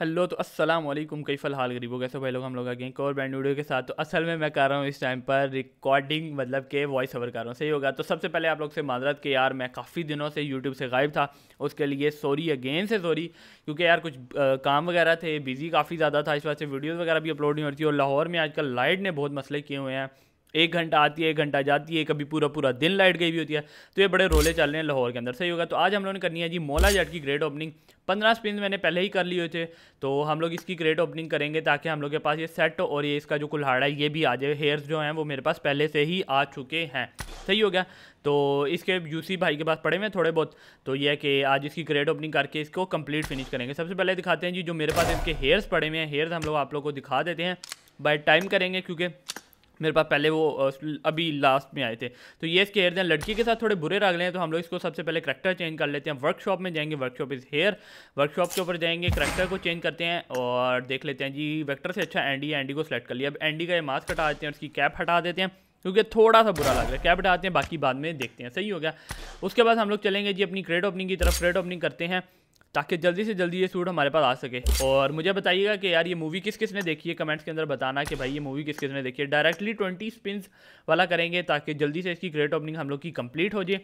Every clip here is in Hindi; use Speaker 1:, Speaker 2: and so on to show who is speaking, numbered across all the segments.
Speaker 1: हेलो तो अस्सलाम वालेकुम कई फ़ल हाल गरीबों कैसे तो भाई लोग हम लोग आ गए और बैंड वीडियो के साथ तो असल में मैं कर रहा हूँ इस टाइम पर रिकॉर्डिंग मतलब के वॉइस ओवर कर रहा हूँ सही होगा तो सबसे पहले आप लोग से माजरत के यार मैं काफ़ी दिनों से यूट्यूब से गायब था उसके लिए सॉरी अगेन से सॉरी क्योंकि यार कुछ आ, काम वगैरह थे बिज़ी काफ़ी ज़्यादा था इस वजह से वीडियोज़ वगैरह भी अपलोड नहीं होती और लाहौर में आजकल लाइट ने बहुत मसले किए हुए हैं एक घंटा आती है एक घंटा जाती है कभी पूरा पूरा दिन लाइट गई भी होती है तो ये बड़े रोले चल रहे हैं लाहौर के अंदर सही होगा तो आज हम लोगों ने करनी है जी मोला जट की ग्रेट ओपनिंग पंद्रह स्पिन मैंने पहले ही कर लिए हुए थे तो हम लोग इसकी ग्रेट ओपनिंग करेंगे ताकि हम लोग के पास ये सेट और ये इसका जो कुल्हाड़ा है ये भी आ जाए हेयर्स जो हैं वो मेरे पास पहले से ही आ चुके हैं सही हो गया तो इसके यूसी भाई के पास पड़े हुए थोड़े बहुत तो यह है कि आज इसकी ग्रेट ओपनिंग करके इसको कंप्लीट फिनिश करेंगे सबसे पहले दिखाते हैं जी जो मेरे पास इसके हेयर्स पड़े हुए हैं हेयर्स हम लोग आप लोग को दिखा देते हैं बाय टाइम करेंगे क्योंकि मेरे पास पहले वो अभी लास्ट में आए थे तो ये इसके हेयर दें लड़की के साथ थोड़े बुरे रख हैं तो हम लोग इसको सबसे पहले करेक्टर चेंज कर लेते हैं वर्कशॉप में जाएंगे वर्कशॉप इज़ हेयर वर्कशॉप के ऊपर जाएंगे करेक्टर को चेंज करते हैं और देख लेते हैं जी वेक्टर से अच्छा एंडी एंडी को सेलेक्ट कर लिया अब एंडी का ये मास्क हटा देते हैं उसकी कैप हटा देते हैं क्योंकि थोड़ा सा बुरा लग रहा है कैप हटाते हैं बाकी बाद में देखते हैं सही हो गया उसके बाद हम लोग चलेंगे जी अपनी क्रेड ओपनिंग की तरफ क्रेड ओपनिंग करते हैं ताकि जल्दी से जल्दी ये सूट हमारे पास आ सके और मुझे बताइएगा कि यार ये मूवी किस किस ने देखी है कमेंट्स के अंदर बताना कि भाई ये मूवी किस किस ने देखी है डायरेक्टली ट्वेंटी स्पिन वाला करेंगे ताकि जल्दी से इसकी ग्रेट ओपनिंग हम लोग की कंप्लीट हो जाए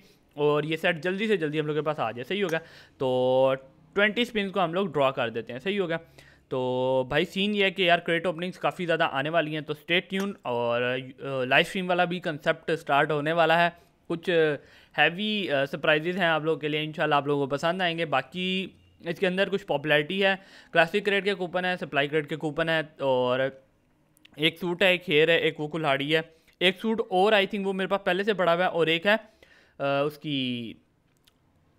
Speaker 1: और ये सेट जल्दी से जल्दी हम लोग के पास आ जाए सही होगा तो ट्वेंटी स्पिन को हम लोग ड्रॉ कर देते हैं सही होगा तो भाई सीन ये है कि यार क्रेट ओपनिंग्स काफ़ी ज़्यादा आने वाली हैं तो स्टेट ट्यून और लाइव स्ट्रीम वाला भी कंसेप्ट स्टार्ट होने वाला है कुछ हैवी सरप्राइजेज हैं आप लोगों के लिए इंशाल्लाह आप लोगों को पसंद आएंगे बाकी इसके अंदर कुछ पॉपुलैरिटी है क्लासिक ग्रेड के कूपन है सप्लाई ग्रेड के कूपन है और एक सूट है एक हेयर है एक वो कुल्हाड़ी है एक सूट और आई थिंक वो मेरे पास पहले से पड़ा हुआ है और एक है आ, उसकी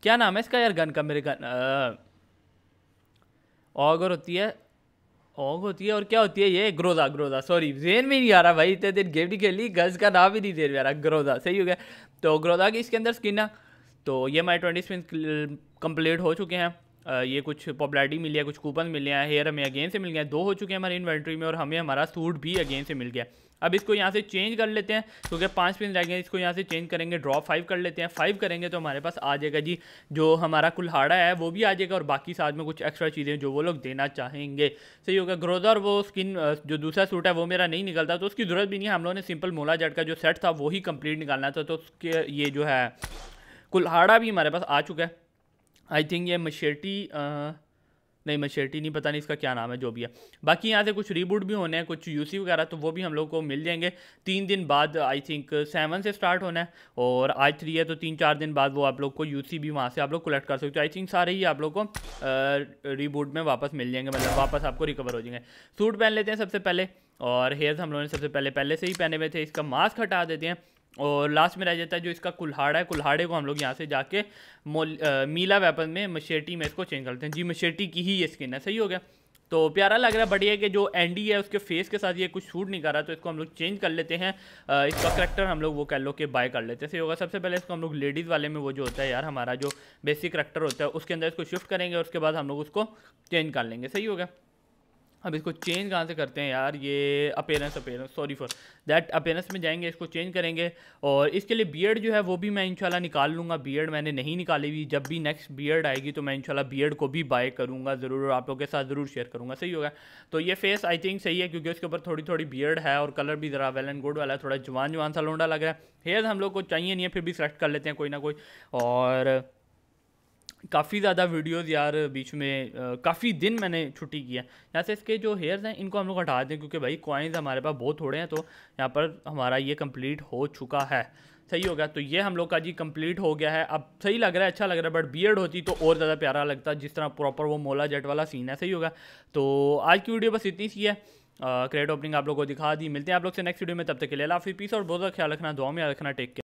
Speaker 1: क्या नाम है इसका यार गन का मेरे गन ऑगर होती है ऑग होती है और क्या होती है ये ग्रोजा ग्रोजा सॉरी जेन भी नहीं आ रहा भाई इतने दिन गेम नहीं खेली गर्ल्स का नाम भी नहीं जेन में आ रहा ग्रोजा सही हो गया तो ग्रोजा की इसके अंदर स्किन है तो ये माई ट्वेंटी स्पिन कंप्लीट हो चुके हैं ये कुछ पॉपुलरिटी मिली है कुछ कूपन मिले हैं हेयर हमें अगेन से मिल गया दो हो चुके हैं हमारे इन्वेंट्री में और हमें हमारा सूट भी अगेन से मिल गया अब इसको यहाँ से चेंज कर लेते हैं क्योंकि तो पाँच पिन रह गए इसको यहाँ से चेंज करेंगे ड्रॉप फाइव कर लेते हैं फाइव करेंगे तो हमारे पास आ जाएगा जी जो हमारा कुल्हाड़ा है वो भी आ जाएगा और बाकी साथ में कुछ एक्स्ट्रा चीज़ें जो वो लोग देना चाहेंगे सही होगा ग्रोजा और वो स्किन जो दूसरा सूट है वो मेरा नहीं निकलता तो उसकी ज़रूरत भी नहीं है हम लोगों ने सिंपल मोला जट का जो सेट था वही कम्प्लीट निकालना था तो उसके ये जो है कुल्हाड़ा भी हमारे पास आ चुका है आई थिंक ये मशेटी नहीं मशेटी नहीं पता नहीं इसका क्या नाम है जो भी है बाकी यहाँ से कुछ रीबूट भी होने हैं कुछ यूसी वगैरह तो वो भी हम लोग को मिल जाएंगे तीन दिन बाद आई थिंक सेवन से स्टार्ट होना है और आज थ्री है तो तीन चार दिन बाद वो आप लोग को यूसी भी वहाँ से आप लोग कलेक्ट कर सकते हो आई थिंक सारे ही आप लोग को रीबूट में वापस मिल जाएंगे मतलब वापस आपको रिकवर हो जाएंगे सूट पहन लेते हैं सबसे पहले और हेयर्स हम लोगों ने सबसे पहले पहले से ही पहने हुए थे इसका मास्क हटा देते हैं और लास्ट में रह जाता है जो इसका कुल्हाड़ा है कुल्हाड़े को हम लोग यहाँ से जाके मोल आ, मीला वेपन में मशेटी में इसको चेंज करते हैं जी मशेटी की ही ये स्किन है सही हो गया तो प्यारा लग रहा है बढ़िया कि जो एंडी है उसके फेस के साथ ये कुछ शूट नहीं कर रहा तो इसको हम लोग चेंज कर लेते हैं आ, इसका करेक्टर हम लोग वो कह लो कि बाय कर लेते हैं सही होगा सबसे पहले इसको हम लोग लेडीज़ वाले में वो जो होता है यार हमारा जो बेसिक करेक्टर होता है उसके अंदर इसको शिफ्ट करेंगे और उसके बाद हम लोग उसको चेंज कर लेंगे सही होगा अब इसको चेंज कहाँ से करते हैं यार ये appearance appearance sorry for that appearance में जाएंगे इसको चेंज करेंगे और इसके लिए बीएड जो है वो भी मैं इंशाल्लाह निकाल लूँगा बीएड मैंने नहीं निकाली हुई जब भी नेक्स्ट बीएड आएगी तो मैं इंशाल्लाह बीएड को भी बाय करूँगा ज़रूर आप लोगों के साथ ज़रूर शेयर करूँगा सही होगा तो ये फेस आई थिंक सही है क्योंकि उसके ऊपर थोड़ी थोड़ी बियर्ड है और कलर भी ज़रा वेल एंड गुड वाला है थोड़ा जवान जवान सा लोंडा लग रहा है हेयर हम लोग को चाहिए नहीं है फिर भी सेलेक्ट कर लेते हैं कोई ना कोई और काफ़ी ज़्यादा वीडियोस यार बीच में काफ़ी दिन मैंने छुट्टी किया यहाँ से इसके जो हेयर्स हैं इनको हम लोग हटा दें क्योंकि भाई कॉइन्स हमारे पास बहुत थोड़े हैं तो यहाँ पर हमारा ये कंप्लीट हो चुका है सही हो गया तो ये हम लोग का जी कंप्लीट हो गया है अब सही लग रहा है अच्छा लग रहा है बट बियड होती तो और ज़्यादा प्यारा लगता जिस तरह प्रॉपर वो मोला जेट वाला सीन है सही होगा तो आज की वीडियो बस इतनी सी है क्रेडिट ओपनिंग आप लोग को दिखा दी मिलते हैं आप लोग से नेक्स्ट वीडियो में तब तक के लिए लाफी पीस और बहुत ख्याल रखना दुआ में रखना टेक